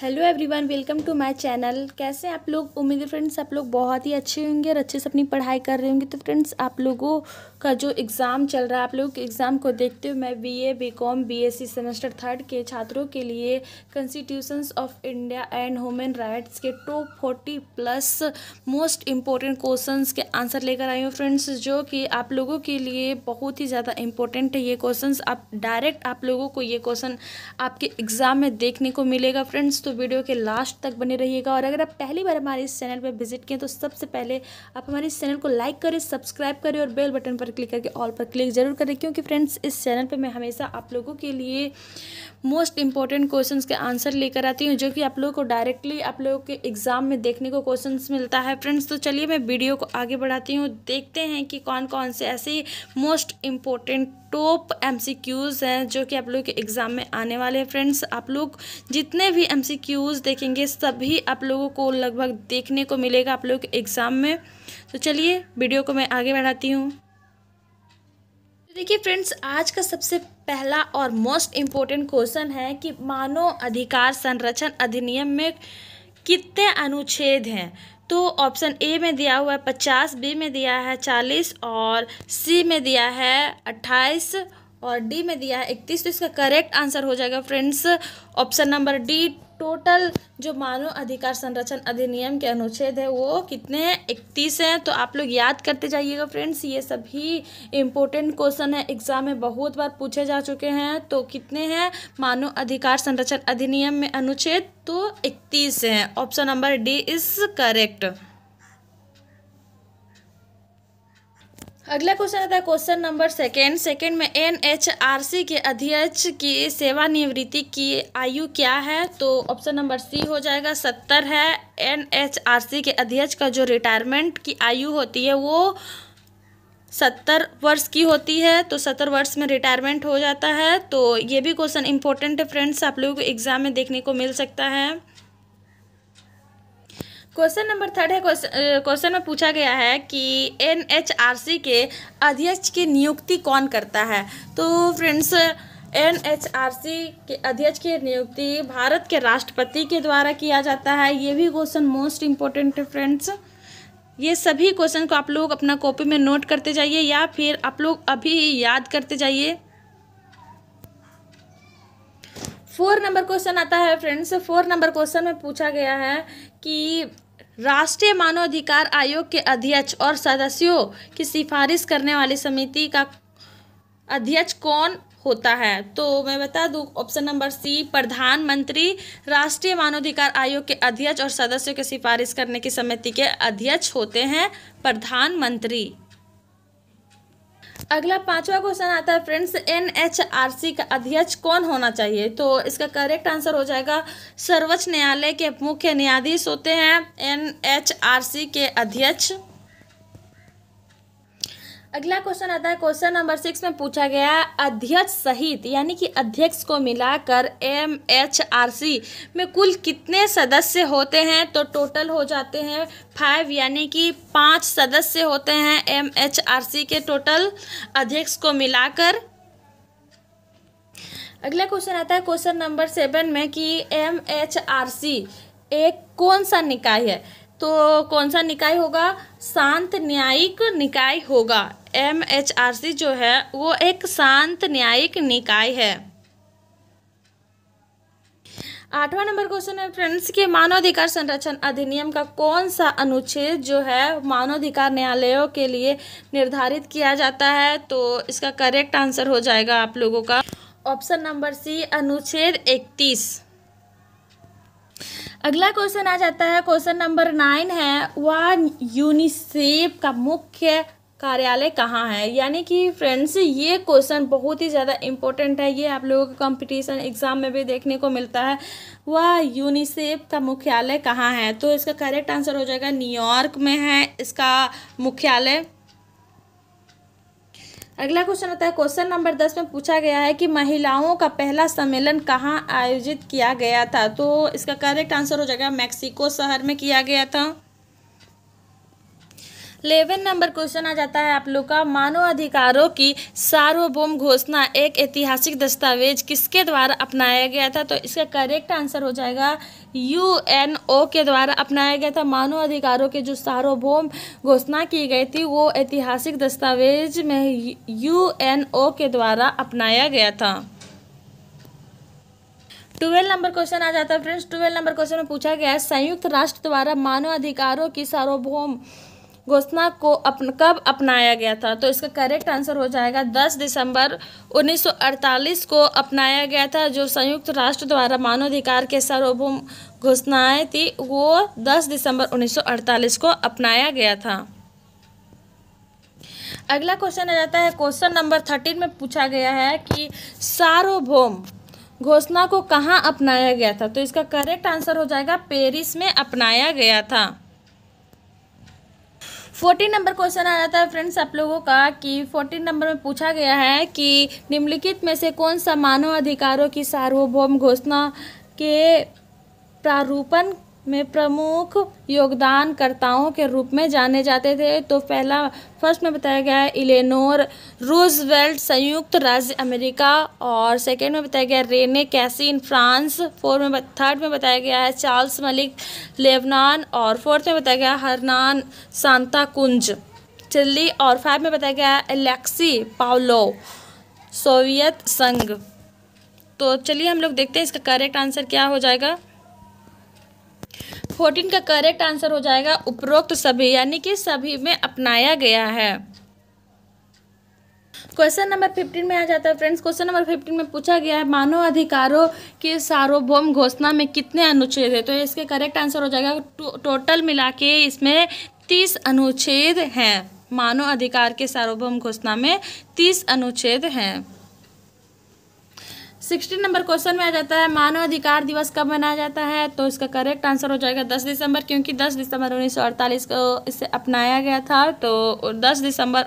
hello everyone welcome to my channel कैसे आप लोग उम्मीद है फ्रेंड्स आप लोग बहुत ही अच्छे होंगे और अच्छे से अपनी पढ़ाई कर रहे होंगे तो फ्रेंड्स आप लोगों का जो एग्ज़ाम चल रहा है आप लोगों के एग्ज़ाम को देखते हुए मैं BA BCom BSc semester third के छात्रों के लिए constitutions of India and human rights के top forty plus most important question के आंसर लेकर आई हूँ फ्रेंड्स जो कि आप लोगों के लिए बहुत ही ज़्यादा इम्पोर्टेंट है ये क्वेश्चन आप डायरेक्ट आप लोगों को ये क्वेश्चन आपके एग्ज़ाम में देखने को मिलेगा फ्रेंड्स दोस्तों वीडियो के लास्ट तक बने रहिएगा और अगर आप पहली बार हमारे इस चैनल पर विजिट किए तो सबसे पहले आप हमारे इस चैनल को लाइक करें सब्सक्राइब करें और बेल बटन पर क्लिक करके ऑल पर क्लिक जरूर करें क्योंकि फ्रेंड्स इस चैनल पर मैं हमेशा आप लोगों के लिए मोस्ट इंपॉर्टेंट क्वेश्चन के आंसर लेकर आती हूँ जो कि आप लोगों को डायरेक्टली आप लोगों के एग्ज़ाम में देखने को क्वेश्चन मिलता है फ्रेंड्स तो चलिए मैं वीडियो को आगे बढ़ाती हूँ देखते हैं कि कौन कौन से ऐसे मोस्ट इंपॉर्टेंट टॉप एम हैं जो कि आप लोग के एग्ज़ाम में आने वाले हैं फ्रेंड्स आप लोग जितने भी एम देखेंगे सभी आप लोगों को लगभग देखने को मिलेगा आप लोग के एग्ज़ाम में तो चलिए वीडियो को मैं आगे बढ़ाती हूँ तो देखिए फ्रेंड्स आज का सबसे पहला और मोस्ट इम्पोर्टेंट क्वेश्चन है कि मानव अधिकार संरक्षण अधिनियम में कितने अनुच्छेद हैं तो ऑप्शन ए में दिया हुआ है पचास बी में दिया है चालीस और सी में दिया है अट्ठाईस और डी में दिया है इकतीस तो इसका करेक्ट आंसर हो जाएगा friends option number D total जो मानव अधिकार संरक्षण अधिनियम के अनुच्छेद है वो कितने हैं इकतीस हैं तो आप लोग याद करते जाइएगा फ्रेंड्स ये सभी इम्पोर्टेंट क्वेश्चन है एग्जाम में बहुत बार पूछे जा चुके हैं तो कितने हैं मानव अधिकार संरक्षण अधिनियम में अनुच्छेद तो इकतीस हैं option number D is correct अगला क्वेश्चन आता है क्वेश्चन नंबर सेकेंड सेकेंड में एन एच आर सी के अध्यक्ष की सेवानिवृत्ति की आयु क्या है तो ऑप्शन नंबर सी हो जाएगा सत्तर है एन एच आर सी के अध्यक्ष का जो रिटायरमेंट की आयु होती है वो सत्तर वर्ष की होती है तो सत्तर वर्ष में रिटायरमेंट हो जाता है तो ये भी क्वेश्चन इंपॉर्टेंट है फ्रेंड्स आप लोगों को एग्ज़ाम में देखने को मिल सकता है क्वेश्चन नंबर थर्ड है क्वेश्चन में पूछा गया है कि एन के अध्यक्ष की नियुक्ति कौन करता है तो फ्रेंड्स एन के अध्यक्ष की नियुक्ति भारत के राष्ट्रपति के द्वारा किया जाता है ये भी क्वेश्चन मोस्ट इम्पोर्टेंट है फ्रेंड्स ये सभी क्वेश्चन को आप लोग अपना कॉपी में नोट करते जाइए या फिर आप लोग अभी याद करते जाइए फोर नंबर क्वेश्चन आता है फ्रेंड्स फोर नंबर क्वेश्चन में पूछा गया है कि राष्ट्रीय मानवाधिकार आयोग के अध्यक्ष और सदस्यों की सिफारिश करने वाली समिति का अध्यक्ष कौन होता है तो मैं बता दूं ऑप्शन नंबर सी प्रधानमंत्री राष्ट्रीय मानवाधिकार आयोग के अध्यक्ष और सदस्यों की सिफारिश करने की समिति के अध्यक्ष होते हैं प्रधानमंत्री अगला पांचवा क्वेश्चन आता है friends N H R C का अध्यक्ष कौन होना चाहिए तो इसका करेक्ट आंसर हो जाएगा सर्वोच्च न्यायालय के मुख्य न्यायाधीश होते हैं एन एच आर सी के अध्यक्ष अगला क्वेश्चन आता है क्वेश्चन नंबर सिक्स में पूछा गया अध्यक्ष सहित यानी कि अध्यक्ष को मिलाकर एम एच आर सी में कुल कितने सदस्य होते हैं तो टोटल हो जाते हैं फाइव यानी कि पांच सदस्य होते हैं एम एच आर सी के टोटल अध्यक्ष को मिलाकर अगला क्वेश्चन आता है क्वेश्चन नंबर सेवन में कि एम एच आर सी एक कौन सा निकाय है तो कौन सा निकाय होगा शांत न्यायिक निकाय होगा एम एच आर सी जो है वो एक शांत न्यायिक निकाय है आठवां नंबर क्वेश्चन है फ्रेंड्स कि मानवाधिकार संरक्षण अधिनियम का कौन सा अनुच्छेद जो है मानवाधिकार न्यायालयों के लिए निर्धारित किया जाता है तो इसका करेक्ट आंसर हो जाएगा आप लोगों का ऑप्शन नंबर सी अनुच्छेद इकतीस अगला क्वेश्चन आ जाता है क्वेश्चन नंबर नाइन है वह यूनिसेफ का मुख्य कार्यालय कहाँ है यानी कि फ्रेंड्स ये क्वेश्चन बहुत ही ज़्यादा इम्पोर्टेंट है ये आप लोगों के कंपटीशन एग्जाम में भी देखने को मिलता है वह यूनिसेफ का मुख्यालय कहाँ है तो इसका करेक्ट आंसर हो जाएगा न्यूयॉर्क में है इसका मुख्यालय अगला क्वेश्चन होता है क्वेश्चन नंबर दस में पूछा गया है कि महिलाओं का पहला सम्मेलन कहाँ आयोजित किया गया था तो इसका करेक्ट आंसर हो जाएगा मैक्सिको शहर में किया गया था इलेवन नंबर क्वेश्चन आ जाता है आप लोग का मानव अधिकारों की सार्वभौम घोषणा एक ऐतिहासिक दस्तावेज किसके द्वारा अपनाया गया था तो इसका करेक्ट आंसर हो जाएगा यूएनओ के द्वारा अपनाया गया था मानव अधिकारों के जो सार्वभौम घोषणा की गई थी वो ऐतिहासिक दस्तावेज में यूएनओ के द्वारा अपनाया गया था ट्वेल्व नंबर क्वेश्चन आ जाता है फ्रेंड्स ट्वेल्व नंबर क्वेश्चन में पूछा गया है संयुक्त राष्ट्र द्वारा मानव अधिकारों की सार्वभौम घोषणा को अपन कब अपनाया गया था तो इसका करेक्ट आंसर हो जाएगा 10 दिसंबर 1948 को अपनाया गया था जो संयुक्त राष्ट्र द्वारा मानवाधिकार के सार्वभौम घोषणाएँ थी वो 10 दिसंबर 1948 को अपनाया गया था अगला क्वेश्चन आ जाता है क्वेश्चन नंबर थर्टीन में पूछा गया है कि सार्वभौम घोषणा को कहाँ अपनाया गया था तो इसका करेक्ट आंसर हो जाएगा पेरिस में अपनाया गया था फोर्टीन नंबर क्वेश्चन आ जाता है फ्रेंड्स आप लोगों का कि फोर्टीन नंबर में पूछा गया है कि निम्नलिखित में से कौन सा मानव अधिकारों की सार्वभौम घोषणा के प्रारूपण में प्रमुख योगदानकर्ताओं के रूप में जाने जाते थे तो पहला फर्स्ट में बताया गया है इलेनोर रूजवेल्ट संयुक्त राज्य अमेरिका और सेकेंड में बताया गया रेने कैसिन फ्रांस फोर्थ में थर्ड में बताया गया है चार्ल्स मलिक लेबनान और फोर्थ में बताया गया हरनान सांता कुंज चिल्ली और फाइव में बताया गया है एलेक्सी पावलो सोवियत संघ तो चलिए हम लोग देखते हैं इसका करेक्ट आंसर क्या हो जाएगा फोर्टीन का करेक्ट आंसर हो जाएगा उपरोक्त सभी यानी कि सभी में अपनाया गया है क्वेश्चन नंबर फिफ्टीन में आ जाता है फ्रेंड्स क्वेश्चन नंबर फिफ्टीन में पूछा गया है मानव अधिकारों की सार्वभौम घोषणा में कितने अनुच्छेद है तो इसके करेक्ट आंसर हो जाएगा टो, तो टोटल मिला के इसमें तीस अनुच्छेद हैं मानव अधिकार के सार्वभौम घोषणा में तीस अनुच्छेद हैं सिक्सटीन नंबर क्वेश्चन में आ जाता है मानव अधिकार दिवस कब मनाया जाता है तो इसका करेक्ट आंसर हो जाएगा दस दिसंबर क्योंकि दस दिसंबर अड़तालीस को इसे अपनाया गया था तो दस दिसंबर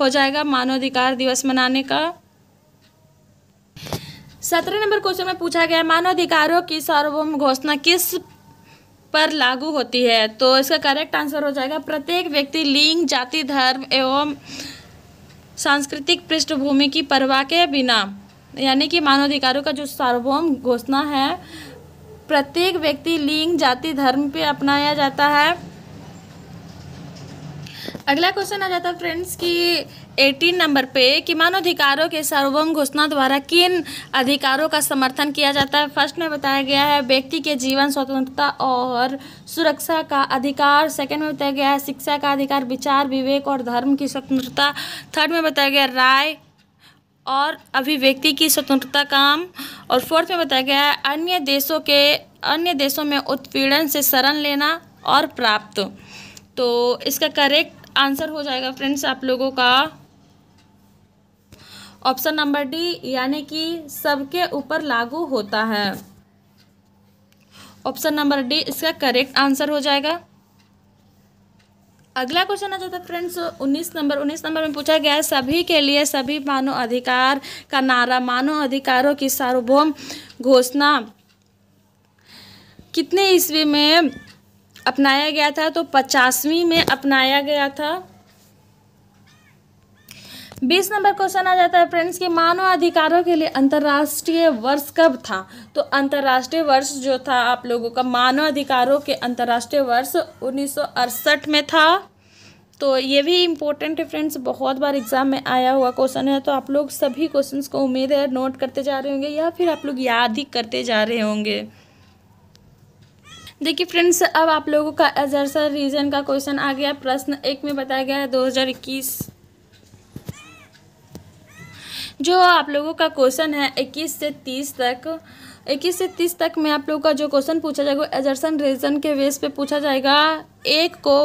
हो जाएगा मानव अधिकार दिवस मनाने का सत्रह नंबर क्वेश्चन में पूछा गया मानव अधिकारों की सार्वभौम घोषणा किस पर लागू होती है तो इसका करेक्ट आंसर हो जाएगा प्रत्येक व्यक्ति लिंग जाति धर्म एवं सांस्कृतिक पृष्ठभूमि की परवाह के बिना यानी कि मानवाधिकारों का जो सार्वभौम घोषणा है प्रत्येक व्यक्ति लिंग जाति धर्म पे अपनाया जाता है अगला क्वेश्चन आ जाता है फ्रेंड्स कि 18 नंबर पे कि मानवाधिकारों के सार्वभौम घोषणा द्वारा किन अधिकारों का समर्थन किया जाता है फर्स्ट में बताया गया है व्यक्ति के जीवन स्वतंत्रता और सुरक्षा का अधिकार सेकंड में बताया गया है शिक्षा का अधिकार विचार विवेक और धर्म की स्वतंत्रता थर्ड में बताया गया राय और अभिव्यक्ति की स्वतंत्रता काम और फोर्थ में बताया गया है अन्य देशों के अन्य देशों में उत्पीड़न से शरण लेना और प्राप्त तो इसका करेक्ट आंसर हो जाएगा फ्रेंड्स आप लोगों का ऑप्शन नंबर डी यानी कि सबके ऊपर लागू होता है ऑप्शन नंबर डी इसका करेक्ट आंसर हो जाएगा अगला क्वेश्चन आ जाता है फ्रेंड्स 19 नंबर 19 नंबर में पूछा गया है सभी के लिए सभी मानव अधिकार का नारा मानव अधिकारों की सार्वभौम घोषणा कितने ईस्वी में अपनाया गया था तो पचासवीं में अपनाया गया था बीस नंबर क्वेश्चन आ जाता है फ्रेंड्स कि मानव अधिकारों के लिए अंतर्राष्ट्रीय वर्ष कब था तो अंतर्राष्ट्रीय वर्ष जो था आप लोगों का मानव अधिकारों के अंतर्राष्ट्रीय वर्ष उन्नीस में था तो ये भी इम्पोर्टेंट है फ्रेंड्स बहुत बार एग्जाम में आया हुआ क्वेश्चन है तो आप लोग सभी क्वेश्चंस को उम्मीद है नोट करते जा रहे होंगे या फिर आप लोग याद ही करते जा रहे होंगे देखिए फ्रेंड्स अब आप लोगों का एजरसा रीजन का क्वेश्चन आ गया प्रश्न एक में बताया गया है दो जो आप लोगों का क्वेश्चन है इक्कीस से तीस तक इक्कीस से तीस तक में आप लोगों का जो क्वेश्चन पूछा जाएगा एजर्सन रीजन के बेस पे पूछा जाएगा एक को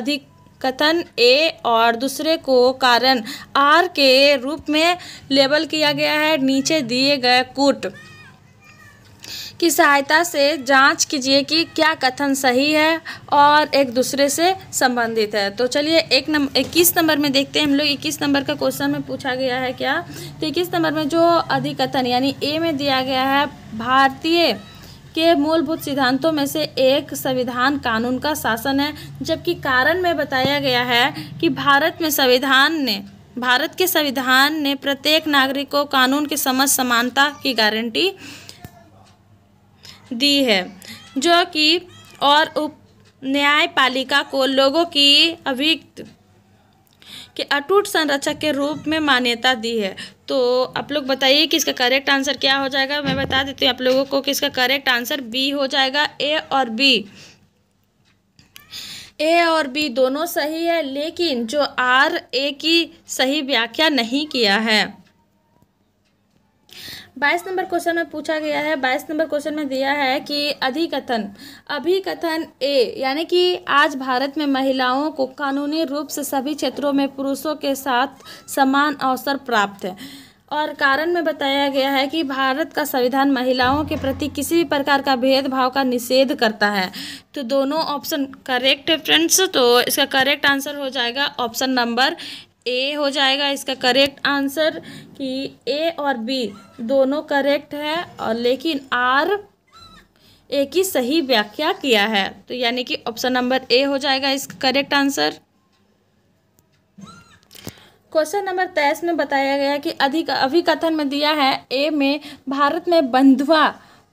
अधिक कथन ए और दूसरे को कारण आर के रूप में लेबल किया गया है नीचे दिए गए कूट की सहायता से जांच कीजिए कि क्या कथन सही है और एक दूसरे से संबंधित है तो चलिए एक नंबर इक्कीस नंबर में देखते हैं हम लोग इक्कीस नंबर का क्वेश्चन में पूछा गया है क्या तो इक्कीस नंबर में जो अधिकथन यानी ए में दिया गया है भारतीय के मूलभूत सिद्धांतों में से एक संविधान कानून का शासन है जबकि कारण में बताया गया है कि भारत में संविधान ने भारत के संविधान ने प्रत्येक नागरिक को कानून के समझ समानता की गारंटी दी है जो कि और उप न्यायपालिका को लोगों की अभियुक्त कि अटूट संरक्षक के रूप में मान्यता दी है तो आप लोग बताइए कि इसका करेक्ट आंसर क्या हो जाएगा मैं बता देती हूँ आप लोगों को कि इसका करेक्ट आंसर बी हो जाएगा ए और बी ए और बी दोनों सही है लेकिन जो आर ए की सही व्याख्या नहीं किया है बाईस नंबर क्वेश्चन में पूछा गया है बाईस नंबर क्वेश्चन में दिया है कि अधिकथन अभिकथन ए यानी कि आज भारत में महिलाओं को कानूनी रूप से सभी क्षेत्रों में पुरुषों के साथ समान अवसर प्राप्त है और कारण में बताया गया है कि भारत का संविधान महिलाओं के प्रति किसी भी प्रकार का भेदभाव का निषेध करता है तो दोनों ऑप्शन करेक्ट है फ्रेंड्स तो इसका करेक्ट आंसर हो जाएगा ऑप्शन नंबर ए हो जाएगा इसका करेक्ट आंसर कि ए और बी दोनों करेक्ट है और लेकिन आर ए की सही व्याख्या किया है तो यानी कि ऑप्शन नंबर ए हो जाएगा इसका करेक्ट आंसर क्वेश्चन नंबर तेईस में बताया गया कि अधिक अभिकथन में दिया है ए में भारत में बंधुआ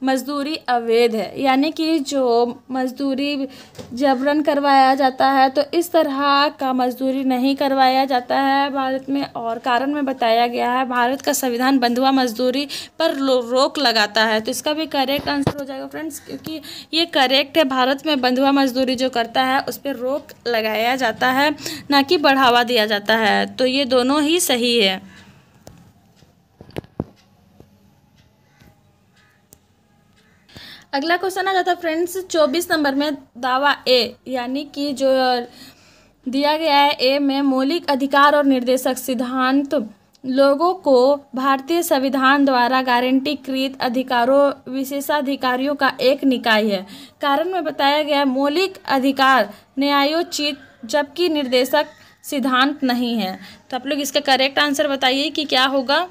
मज़दूरी अवैध है यानी कि जो मज़दूरी जबरन करवाया जाता है तो इस तरह का मज़दूरी नहीं करवाया जाता है भारत में और कारण में बताया गया है भारत का संविधान बंधुआ मज़दूरी पर रोक लगाता है तो इसका भी करेक्ट आंसर हो जाएगा फ्रेंड्स क्योंकि ये करेक्ट है भारत में बंधुआ मज़दूरी जो करता है उस पर रोक लगाया जाता है ना कि बढ़ावा दिया जाता है तो ये दोनों ही सही है अगला क्वेश्चन आ जाता है फ्रेंड्स चौबीस नंबर में दावा ए यानी कि जो दिया गया है ए में मौलिक अधिकार और निर्देशक सिद्धांत लोगों को भारतीय संविधान द्वारा गारंटीकृत अधिकारों विशेषाधिकारियों का एक निकाय है कारण में बताया गया मौलिक अधिकार न्यायोचित जबकि निर्देशक सिद्धांत नहीं है तो आप लोग इसका करेक्ट आंसर बताइए कि क्या होगा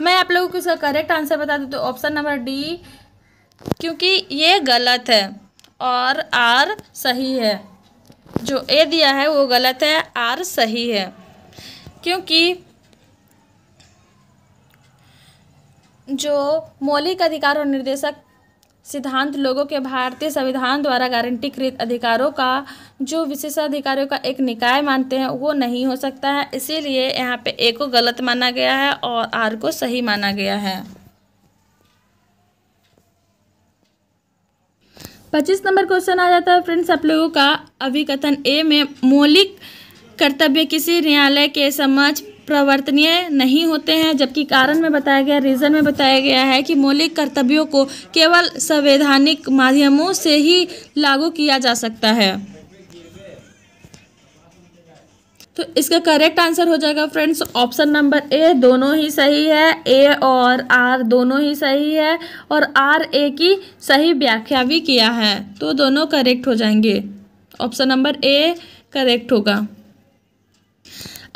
मैं आप लोगों को इसका करेक्ट आंसर बता दूँ तो ऑप्शन नंबर डी क्योंकि ये गलत है और आर सही है जो ए दिया है वो गलत है आर सही है क्योंकि जो मौलिक अधिकार और निर्देशक सिद्धांत लोगों के भारतीय संविधान द्वारा गारंटीकृत अधिकारों का जो विशेषाधिकारों का एक निकाय मानते हैं वो नहीं हो सकता है इसीलिए यहाँ पे ए को गलत माना गया है और आर को सही माना गया है पच्चीस नंबर क्वेश्चन आ जाता है फ्रेंड्स आप लोगों का अभिकथन ए में मौलिक कर्तव्य किसी न्यायालय के समझ प्रवर्तनीय नहीं होते हैं जबकि कारण में बताया गया रीज़न में बताया गया है कि मौलिक कर्तव्यों को केवल संवैधानिक माध्यमों से ही लागू किया जा सकता है तो इसका करेक्ट आंसर हो जाएगा फ्रेंड्स ऑप्शन नंबर ए दोनों ही सही है ए और आर दोनों ही सही है और आर ए की सही व्याख्या भी किया है तो दोनों करेक्ट हो जाएंगे ऑप्शन नंबर ए करेक्ट होगा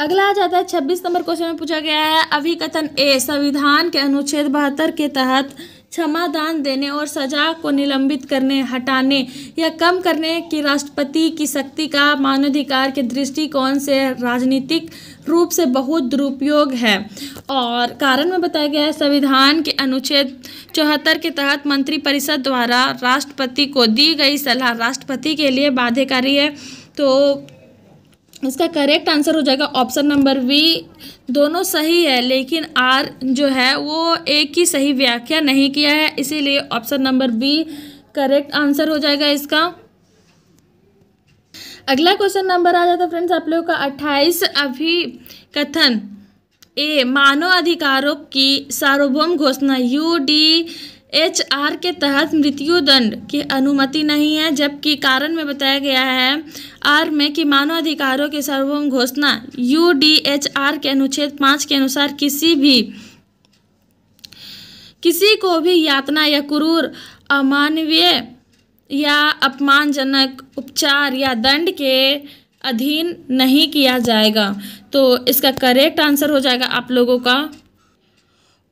अगला आ जाता है छब्बीस नंबर क्वेश्चन में पूछा गया है अभिकथन ए संविधान के अनुच्छेद बहत्तर के तहत क्षमादान देने और सजा को निलंबित करने हटाने या कम करने की राष्ट्रपति की शक्ति का मानवाधिकार के दृष्टिकोण से राजनीतिक रूप से बहुत दुरुपयोग है और कारण में बताया गया है संविधान के अनुच्छेद चौहत्तर के तहत मंत्रिपरिषद द्वारा राष्ट्रपति को दी गई सलाह राष्ट्रपति के लिए बाध्यकारी है तो इसका करेक्ट आंसर हो जाएगा ऑप्शन नंबर वी दोनों सही है लेकिन आर जो है वो ए की सही व्याख्या नहीं किया है इसीलिए option number B correct answer हो जाएगा इसका अगला क्वेश्चन नंबर आ जाता है फ्रेंड्स आप लोगों का अट्ठाईस अभी कथन ए मानव अधिकारों की सार्वभौम घोषणा यू डी एच आर के तहत मृत्यु दंड की अनुमति नहीं है जबकि कारण में बताया गया है आर में कि मानवाधिकारों की सर्वोम घोषणा यू डी एच आर के अनुच्छेद पाँच के अनुसार किसी भी किसी को भी यातना या क्रूर अमानवीय या अपमानजनक उपचार या दंड के अधीन नहीं किया जाएगा तो इसका करेक्ट आंसर हो जाएगा आप लोगों का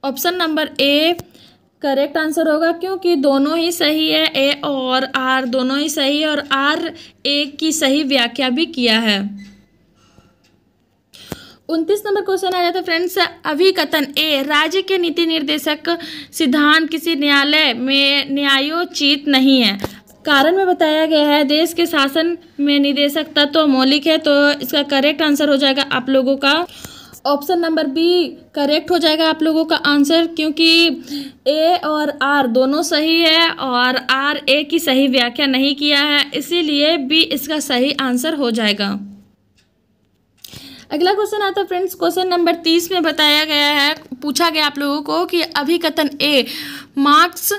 option number A correct answer होगा क्योंकि दोनों ही सही है ए और आर दोनों ही सही है और आर ए की सही व्याख्या भी किया है उनतीस नंबर क्वेश्चन आ जाता है फ्रेंड्स कथन ए राज्य के नीति निर्देशक सिद्धांत किसी न्यायालय में न्यायोचित नहीं है कारण में बताया गया है देश के शासन में निदेशक तत्व तो मौलिक है तो इसका करेक्ट आंसर हो जाएगा आप लोगों का ऑप्शन नंबर बी करेक्ट हो जाएगा आप लोगों का आंसर क्योंकि ए और आर दोनों सही है और आर ए की सही व्याख्या नहीं किया है इसीलिए बी इसका सही आंसर हो जाएगा अगला क्वेश्चन आता है फ्रेंड्स क्वेश्चन नंबर तीस में बताया गया है पूछा गया आप लोगों को कि अभिकथन ए मार्क्स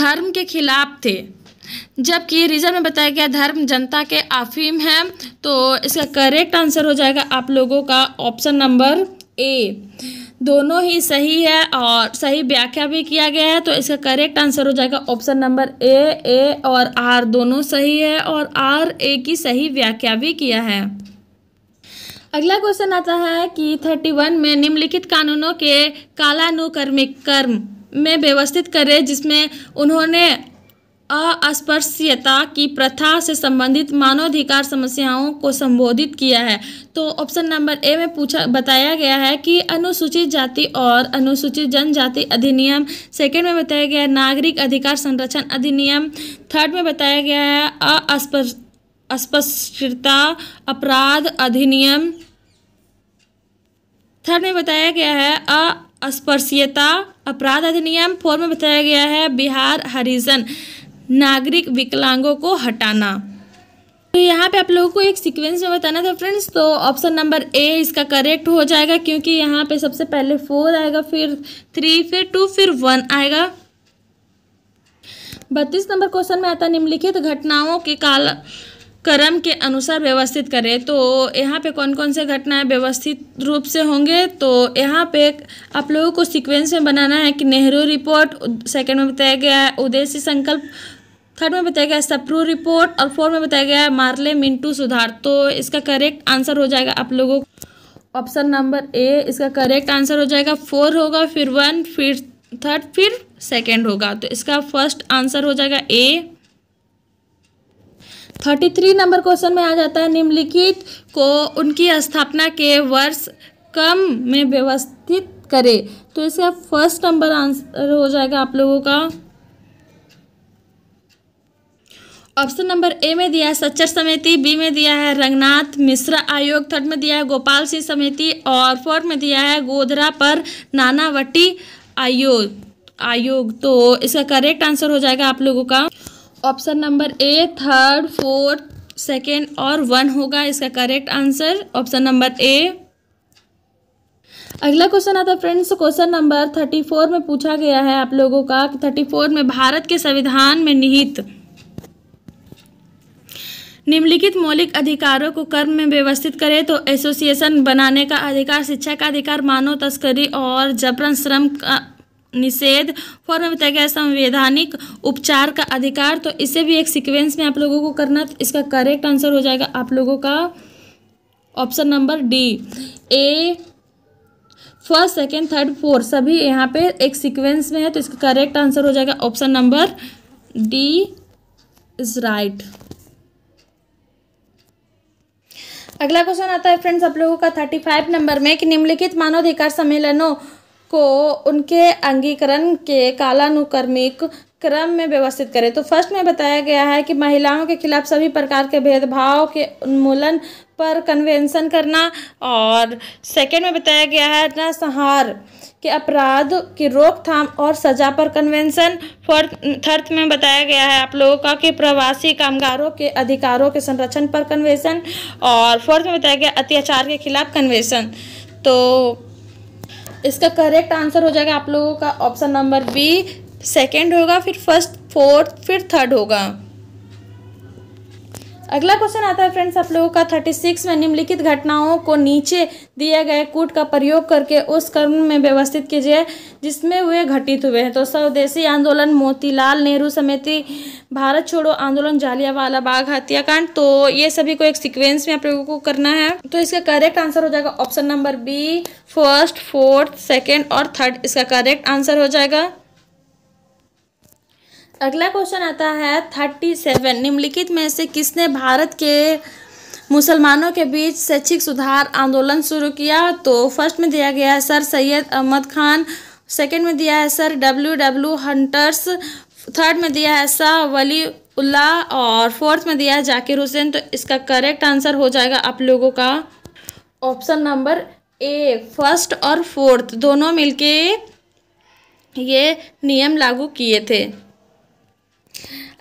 धर्म के खिलाफ थे जबकि रीज़न में बताया गया धर्म जनता के अफीम है तो इसका करेक्ट आंसर हो जाएगा आप लोगों का ऑप्शन नंबर ए दोनों ही सही है और सही व्याख्या भी किया गया है तो इसका करेक्ट आंसर हो जाएगा ऑप्शन नंबर ए ए और आर दोनों सही है और आर ए की सही व्याख्या भी किया है अगला क्वेश्चन आता है कि थर्टी वन में निम्नलिखित कानूनों के कालानुकर्मिक कर्म में व्यवस्थित करें जिसमें उन्होंने अस्पृश्यता की प्रथा से संबंधित मानवाधिकार समस्याओं को संबोधित किया है तो ऑप्शन नंबर ए में पूछा बताया गया है कि अनुसूचित जाति और अनुसूचित जनजाति अधिनियम सेकंड में बताया गया है नागरिक अधिकार संरक्षण अधिनियम थर्ड में बताया गया है अस्पृश्यता अपराध अधिनियम थर्ड में बताया गया है अस्पृश्यता अपराध अधिनियम फोर्थ में बताया गया है बिहार हरिजन नागरिक विकलांगों को हटाना तो यहाँ पे आप लोगों को एक सीक्वेंस में बताना था फ्रेंड्स तो ऑप्शन नंबर ए इसका करेक्ट हो जाएगा क्योंकि यहाँ पे सबसे पहले फोर आएगा फिर थ्री फिर टू फिर वन आएगा बत्तीस नंबर क्वेश्चन में आता निम्नलिखित घटनाओं के काल क्रम के अनुसार व्यवस्थित करें तो यहाँ पे कौन कौन से घटनाएं व्यवस्थित रूप से होंगे तो यहाँ पे आप लोगों को सीक्वेंस में बनाना है कि नेहरू रिपोर्ट सेकंड में बताया गया है उद्देश्य संकल्प थर्ड में बताया गया सप्रू रिपोर्ट और फोर्थ में बताया गया मार्ले मिंटू सुधार तो इसका करेक्ट आंसर हो जाएगा आप लोगों ऑप्शन नंबर ए इसका करेक्ट आंसर हो जाएगा फोर होगा फिर वन फिर थर्ड फिर सेकेंड होगा तो इसका फर्स्ट आंसर हो जाएगा A thirty three number question में आ जाता है निम्नलिखित को उनकी स्थापना के वर्ष कम में व्यवस्थित करें तो इसका फर्स्ट नंबर आंसर हो जाएगा आप लोगों का ऑप्शन नंबर ए में दिया है सच्चर समिति बी में दिया है रंगनाथ मिश्रा आयोग थर्ड में दिया है गोपाल सिंह समिति और फोर्थ में दिया है गोधरा पर नानावटी आयोग आयोग तो इसका करेक्ट आंसर हो जाएगा आप लोगों का option number A third fourth second और वन होगा इसका correct answer option number A अगला क्वेश्चन आता है friends question number thirty four में पूछा गया है आप लोगों का थर्टी फोर में भारत के संविधान में निहित निम्नलिखित मौलिक अधिकारों को कर्म में व्यवस्थित करें तो एसोसिएशन बनाने का अधिकार शिक्षा का अधिकार मानव तस्करी और जबरन श्रम का निषेध फॉर्म बताया गया संवैधानिक उपचार का अधिकार तो इसे भी एक सीक्वेंस में आप लोगों को करना तो इसका करेक्ट आंसर हो जाएगा आप लोगों का option number D A first second third fourth सभी यहाँ पे एक सीक्वेंस में है तो इसका करेक्ट आंसर हो जाएगा option number D is right अगला क्वेश्चन आता है फ्रेंड्स आप लोगों का थर्टी फाइव नंबर में कि निम्नलिखित मानवाधिकार सम्मेलनों को उनके अंगीकरण के कालानुक्रमिक क्रम में व्यवस्थित करें तो फर्स्ट में बताया गया है कि महिलाओं के खिलाफ सभी प्रकार के भेदभाव के उन्मूलन पर कन्वेंसन करना और सेकेंड में बताया गया है संहार के अपराध की रोकथाम और सजा पर कन्वेंसन फोर्थ थर्थ में बताया गया है आप लोगों का कि प्रवासी कामगारों के अधिकारों के संरक्षण पर कन्वेंसन और फोर्थ में बताया गया अत्याचार के खिलाफ कन्वेंसन तो इसका करेक्ट आंसर हो जाएगा आप लोगों का ऑप्शन नंबर बी सेकेंड होगा फिर फर्स्ट फोर्थ फिर थर्ड होगा अगला क्वेश्चन आता है फ्रेंड्स आप लोगों का थर्टी सिक्स में निम्नलिखित घटनाओं को नीचे दिए गए कूट का प्रयोग करके उस कर्म में व्यवस्थित कीजिए जिसमें वे घटित हुए हैं तो स्वदेशी आंदोलन मोतीलाल नेहरू समिति भारत छोड़ो आंदोलन जालियावाला बाग हत्याकांड तो ये सभी को एक सीक्वेंस में आप लोगों को करना है तो इसका करेक्ट आंसर हो जाएगा option number B first fourth second और थर्ड इसका करेक्ट आंसर हो जाएगा अगला क्वेश्चन आता है थर्टी सेवन निम्नलिखित में से किसने भारत के मुसलमानों के बीच शैक्षिक सुधार आंदोलन शुरू किया तो फर्स्ट में दिया गया है सर सैयद अहमद खान सेकंड में दिया है sir W W Hunter's third में दिया है सर वली उल्ला और फोर्थ में दिया है जाकिर हुसैन तो इसका करेक्ट आंसर हो जाएगा आप लोगों का ऑप्शन नंबर ए फर्स्ट और फोर्थ दोनों मिलके ये नियम लागू किए थे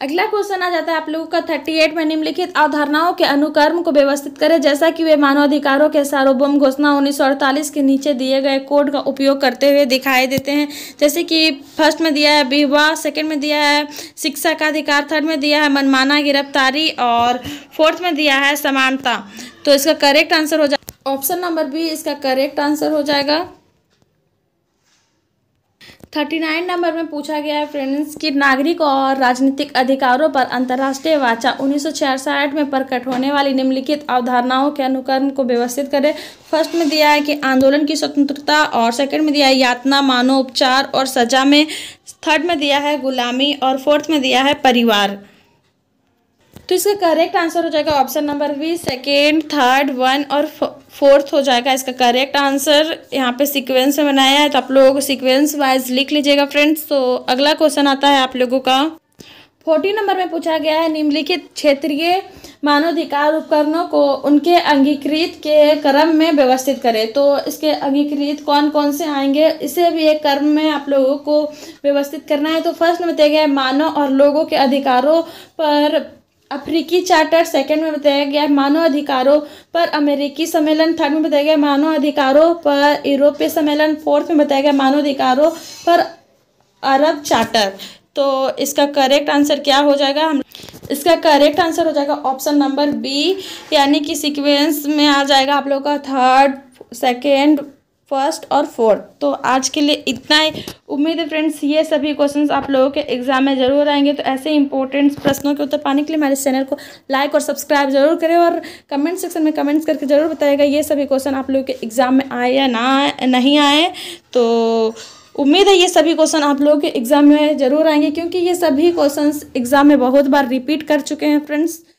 अगला क्वेश्चन आ जाता है आप लोगों का थर्टी एट में निम्नलिखित अवधारणाओं के अनुकर्म को व्यवस्थित करें जैसा कि वे मानवाधिकारों के सार्वभौम घोषणा उन्नीस के नीचे दिए गए कोड का उपयोग करते हुए दिखाई देते हैं जैसे कि फर्स्ट में दिया है विवाह सेकेंड में दिया है शिक्षा का अधिकार थर्ड में दिया है मनमाना गिरफ्तारी और फोर्थ में दिया है समानता तो इसका करेक्ट आंसर हो जाए ऑप्शन नंबर बी इसका करेक्ट आंसर हो जाएगा थर्टी नाइन नंबर में पूछा गया है फ्रेंड्स कि नागरिक और राजनीतिक अधिकारों पर अंतर्राष्ट्रीय वाचा उन्नीस में प्रकट होने वाली निम्नलिखित अवधारणाओं के अनुकरण को व्यवस्थित करें फर्स्ट में दिया है कि आंदोलन की स्वतंत्रता और सेकंड में दिया है यातना मानव उपचार और सजा में थर्ड में दिया है गुलामी और फोर्थ में दिया है परिवार तो इसका करेक्ट आंसर हो जाएगा option number B second third one और फोर्थ हो जाएगा इसका करेक्ट आंसर यहाँ पे सीक्वेंस में बनाया है तो आप लोगों को सीक्वेंस वाइज लिख लीजिएगा फ्रेंड्स तो अगला क्वेश्चन आता है आप लोगों का फोर्टीन नंबर में पूछा गया है निम्नलिखित क्षेत्रीय मानवाधिकार उपकरणों को उनके अंगीकृत के क्रम में व्यवस्थित करें तो इसके अंगीकृत कौन कौन से आएंगे इसे भी एक क्रम में आप लोगों को व्यवस्थित करना है तो फर्स्ट में बताया गया है मानव और लोगों के अधिकारों पर अफ्रीकी चार्टर सेकंड में बताया गया मानव अधिकारों पर अमेरिकी सम्मेलन थर्ड में बताया गया मानव अधिकारों पर यूरोपीय सम्मेलन फोर्थ में बताया गया मानव अधिकारों पर अरब चार्टर तो इसका करेक्ट आंसर क्या हो जाएगा हम इसका करेक्ट आंसर हो जाएगा ऑप्शन नंबर बी यानी कि सीक्वेंस में आ जाएगा आप लोग का थर्ड सेकेंड फर्स्ट और फोर्थ तो आज के लिए इतना ही उम्मीद है फ्रेंड्स ये सभी क्वेश्चंस आप लोगों के एग्जाम में जरूर आएंगे तो ऐसे इंपॉर्टेंट प्रश्नों के उत्तर पाने के लिए हमारे चैनल को लाइक और सब्सक्राइब जरूर करें और कमेंट सेक्शन में कमेंट्स करके जरूर बताएगा ये सभी क्वेश्चन आप लोगों के एग्जाम में आए या ना आए नहीं आए तो उम्मीद है ये सभी क्वेश्चन आप लोगों के एग्जाम में जरूर आएंगे क्योंकि ये सभी क्वेश्चन एग्जाम में बहुत बार रिपीट कर चुके हैं फ्रेंड्स